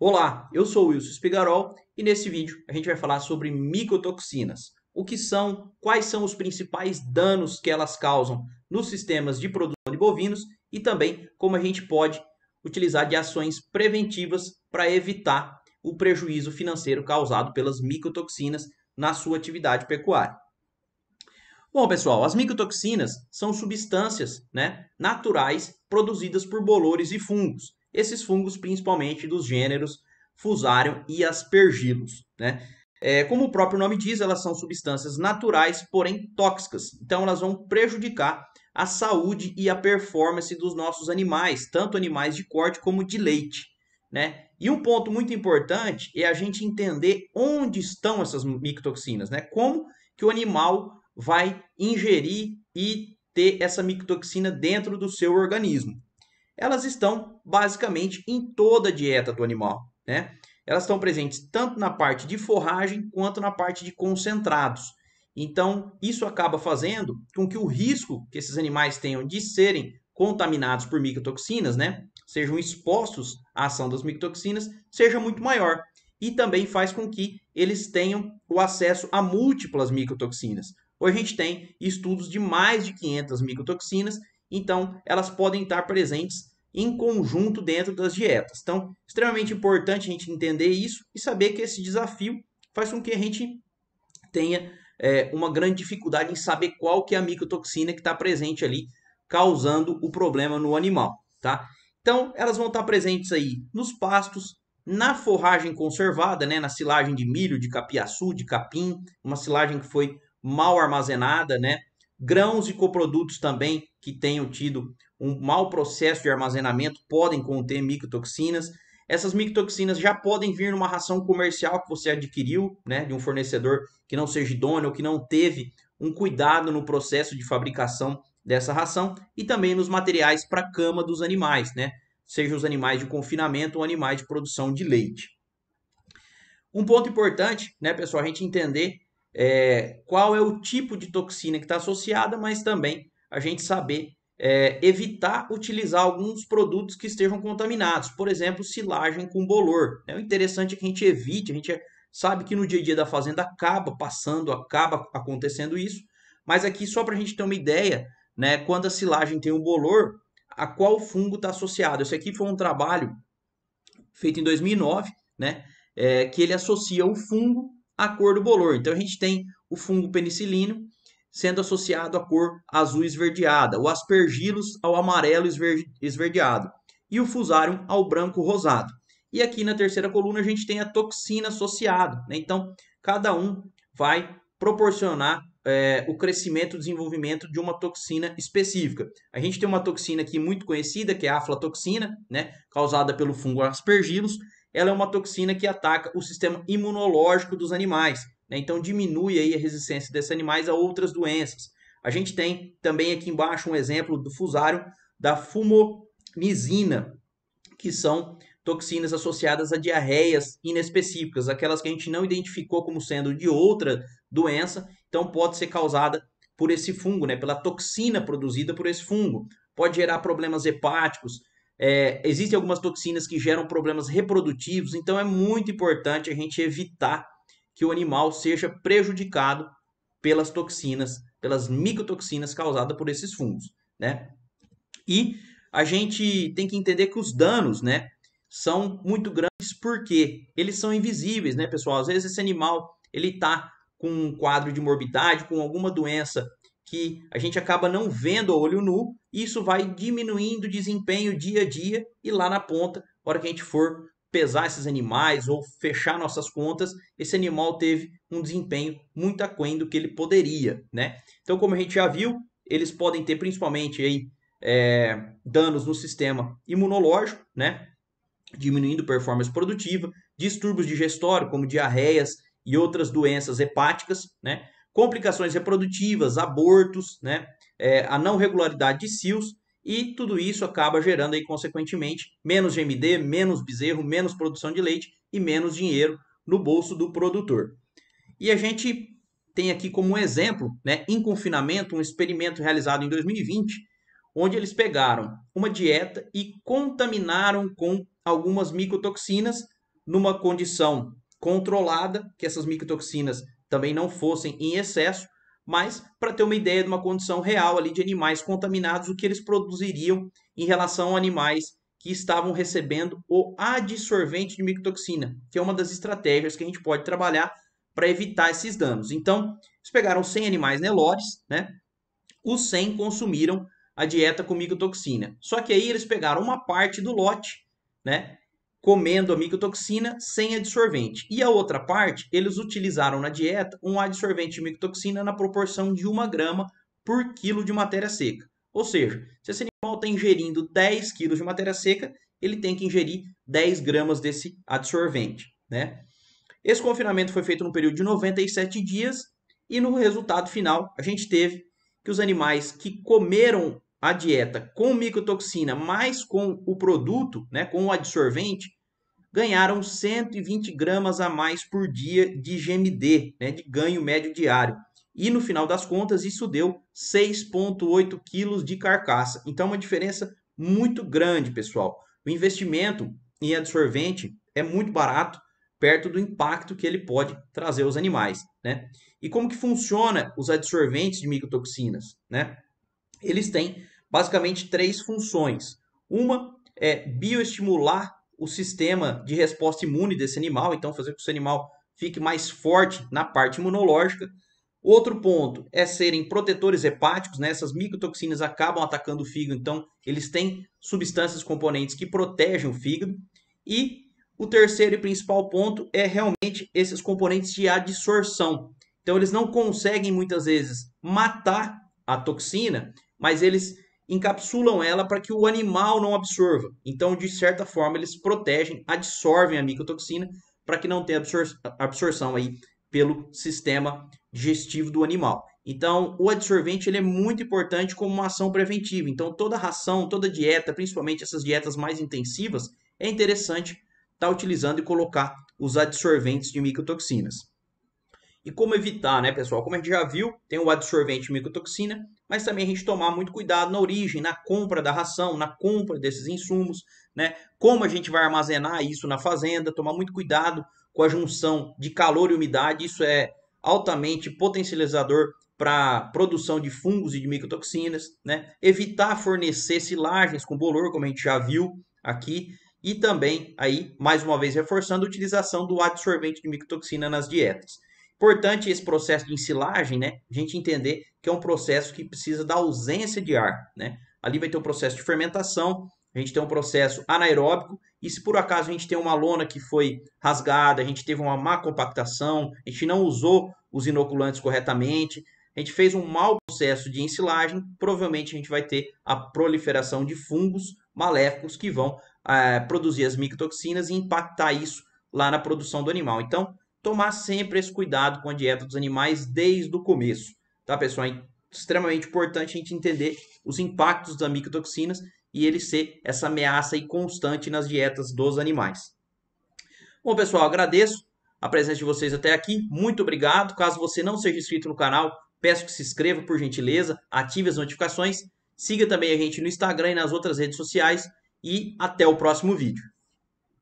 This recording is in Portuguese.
Olá, eu sou Wilson Spigarol e nesse vídeo a gente vai falar sobre micotoxinas. O que são, quais são os principais danos que elas causam nos sistemas de produção de bovinos e também como a gente pode utilizar de ações preventivas para evitar o prejuízo financeiro causado pelas micotoxinas na sua atividade pecuária. Bom, pessoal, as micotoxinas são substâncias né, naturais produzidas por bolores e fungos esses fungos principalmente dos gêneros Fusarium e Aspergillus, né? É, como o próprio nome diz, elas são substâncias naturais, porém tóxicas. Então elas vão prejudicar a saúde e a performance dos nossos animais, tanto animais de corte como de leite, né? E um ponto muito importante é a gente entender onde estão essas micotoxinas, né? Como que o animal vai ingerir e ter essa micotoxina dentro do seu organismo elas estão basicamente em toda a dieta do animal, né? Elas estão presentes tanto na parte de forragem quanto na parte de concentrados. Então, isso acaba fazendo com que o risco que esses animais tenham de serem contaminados por micotoxinas, né, sejam expostos à ação das micotoxinas, seja muito maior. E também faz com que eles tenham o acesso a múltiplas micotoxinas. Hoje a gente tem estudos de mais de 500 micotoxinas então, elas podem estar presentes em conjunto dentro das dietas. Então, extremamente importante a gente entender isso e saber que esse desafio faz com que a gente tenha é, uma grande dificuldade em saber qual que é a micotoxina que está presente ali, causando o problema no animal, tá? Então, elas vão estar presentes aí nos pastos, na forragem conservada, né, na silagem de milho, de capiaçu, de capim, uma silagem que foi mal armazenada, né, Grãos e coprodutos também que tenham tido um mau processo de armazenamento podem conter micotoxinas. Essas micotoxinas já podem vir numa ração comercial que você adquiriu, né, de um fornecedor que não seja idôneo, que não teve um cuidado no processo de fabricação dessa ração e também nos materiais para cama dos animais, né, seja os animais de confinamento ou animais de produção de leite. Um ponto importante, né, pessoal, a gente entender é, qual é o tipo de toxina que está associada, mas também a gente saber é, evitar utilizar alguns produtos que estejam contaminados, por exemplo, silagem com bolor. É O interessante é que a gente evite, a gente sabe que no dia a dia da fazenda acaba passando, acaba acontecendo isso, mas aqui só para a gente ter uma ideia, né, quando a silagem tem um bolor, a qual fungo está associado. Esse aqui foi um trabalho feito em 2009, né, é, que ele associa o fungo a cor do bolor. Então a gente tem o fungo penicilíneo sendo associado à cor azul esverdeada, o aspergillus ao amarelo esverdeado e o fusarium ao branco rosado. E aqui na terceira coluna a gente tem a toxina associada. Né? Então cada um vai proporcionar é, o crescimento e desenvolvimento de uma toxina específica. A gente tem uma toxina aqui muito conhecida, que é a aflatoxina, né, causada pelo fungo aspergillus, ela é uma toxina que ataca o sistema imunológico dos animais, né? então diminui aí a resistência desses animais a outras doenças. A gente tem também aqui embaixo um exemplo do fusário da fumonisina, que são toxinas associadas a diarreias inespecíficas, aquelas que a gente não identificou como sendo de outra doença, então pode ser causada por esse fungo, né, pela toxina produzida por esse fungo. Pode gerar problemas hepáticos, é, existem algumas toxinas que geram problemas reprodutivos, então é muito importante a gente evitar que o animal seja prejudicado pelas toxinas, pelas micotoxinas causadas por esses fungos, né? E a gente tem que entender que os danos, né, são muito grandes porque eles são invisíveis, né, pessoal? Às vezes esse animal, ele tá com um quadro de morbidade, com alguma doença que a gente acaba não vendo a olho nu, e isso vai diminuindo o desempenho dia a dia, e lá na ponta, na hora que a gente for pesar esses animais ou fechar nossas contas, esse animal teve um desempenho muito aquém do que ele poderia, né? Então, como a gente já viu, eles podem ter principalmente aí, é, danos no sistema imunológico, né? Diminuindo performance produtiva, distúrbios digestórios, como diarreias e outras doenças hepáticas, né? complicações reprodutivas, abortos, né, é, a não regularidade de cios, e tudo isso acaba gerando aí, consequentemente, menos GMD, menos bezerro, menos produção de leite e menos dinheiro no bolso do produtor. E a gente tem aqui como um exemplo, né, em confinamento, um experimento realizado em 2020, onde eles pegaram uma dieta e contaminaram com algumas micotoxinas numa condição controlada, que essas micotoxinas também não fossem em excesso, mas para ter uma ideia de uma condição real ali de animais contaminados, o que eles produziriam em relação a animais que estavam recebendo o adsorvente de micotoxina, que é uma das estratégias que a gente pode trabalhar para evitar esses danos. Então, eles pegaram 100 animais nelores, né? Os 100 consumiram a dieta com micotoxina. Só que aí eles pegaram uma parte do lote, né? comendo a micotoxina sem adsorvente. E a outra parte, eles utilizaram na dieta um adsorvente de micotoxina na proporção de 1 grama por quilo de matéria seca. Ou seja, se esse animal está ingerindo 10 quilos de matéria seca, ele tem que ingerir 10 gramas desse adsorvente. Né? Esse confinamento foi feito no período de 97 dias e no resultado final a gente teve que os animais que comeram a dieta com micotoxina mais com o produto, né, com o absorvente, ganharam 120 gramas a mais por dia de GMD, né, de ganho médio diário. E no final das contas, isso deu 6,8 quilos de carcaça. Então, uma diferença muito grande, pessoal. O investimento em absorvente é muito barato, perto do impacto que ele pode trazer aos animais, né? E como que funciona os absorventes de micotoxinas, né? Eles têm basicamente três funções. Uma é bioestimular o sistema de resposta imune desse animal, então fazer com que esse animal fique mais forte na parte imunológica. Outro ponto é serem protetores hepáticos, né? essas micotoxinas acabam atacando o fígado, então eles têm substâncias componentes que protegem o fígado. E o terceiro e principal ponto é realmente esses componentes de adsorção. Então eles não conseguem muitas vezes matar a toxina, mas eles encapsulam ela para que o animal não absorva. Então, de certa forma, eles protegem, absorvem a micotoxina para que não tenha absor absorção aí pelo sistema digestivo do animal. Então, o absorvente ele é muito importante como uma ação preventiva. Então, toda ração, toda dieta, principalmente essas dietas mais intensivas, é interessante estar tá utilizando e colocar os absorventes de micotoxinas. E como evitar, né, pessoal? Como a gente já viu, tem o absorvente micotoxina, mas também a gente tomar muito cuidado na origem, na compra da ração, na compra desses insumos, né? Como a gente vai armazenar isso na fazenda, tomar muito cuidado com a junção de calor e umidade, isso é altamente potencializador para produção de fungos e de micotoxinas, né? Evitar fornecer silagens com bolor, como a gente já viu aqui, e também aí, mais uma vez reforçando a utilização do absorvente de micotoxina nas dietas. Importante esse processo de ensilagem, né? A gente entender que é um processo que precisa da ausência de ar, né? Ali vai ter um processo de fermentação, a gente tem um processo anaeróbico, e se por acaso a gente tem uma lona que foi rasgada, a gente teve uma má compactação, a gente não usou os inoculantes corretamente, a gente fez um mau processo de ensilagem, provavelmente a gente vai ter a proliferação de fungos maléficos que vão é, produzir as micotoxinas e impactar isso lá na produção do animal. Então, tomar sempre esse cuidado com a dieta dos animais desde o começo, tá, pessoal? É extremamente importante a gente entender os impactos das micotoxinas e ele ser essa ameaça aí constante nas dietas dos animais. Bom, pessoal, agradeço a presença de vocês até aqui. Muito obrigado. Caso você não seja inscrito no canal, peço que se inscreva por gentileza, ative as notificações, siga também a gente no Instagram e nas outras redes sociais e até o próximo vídeo.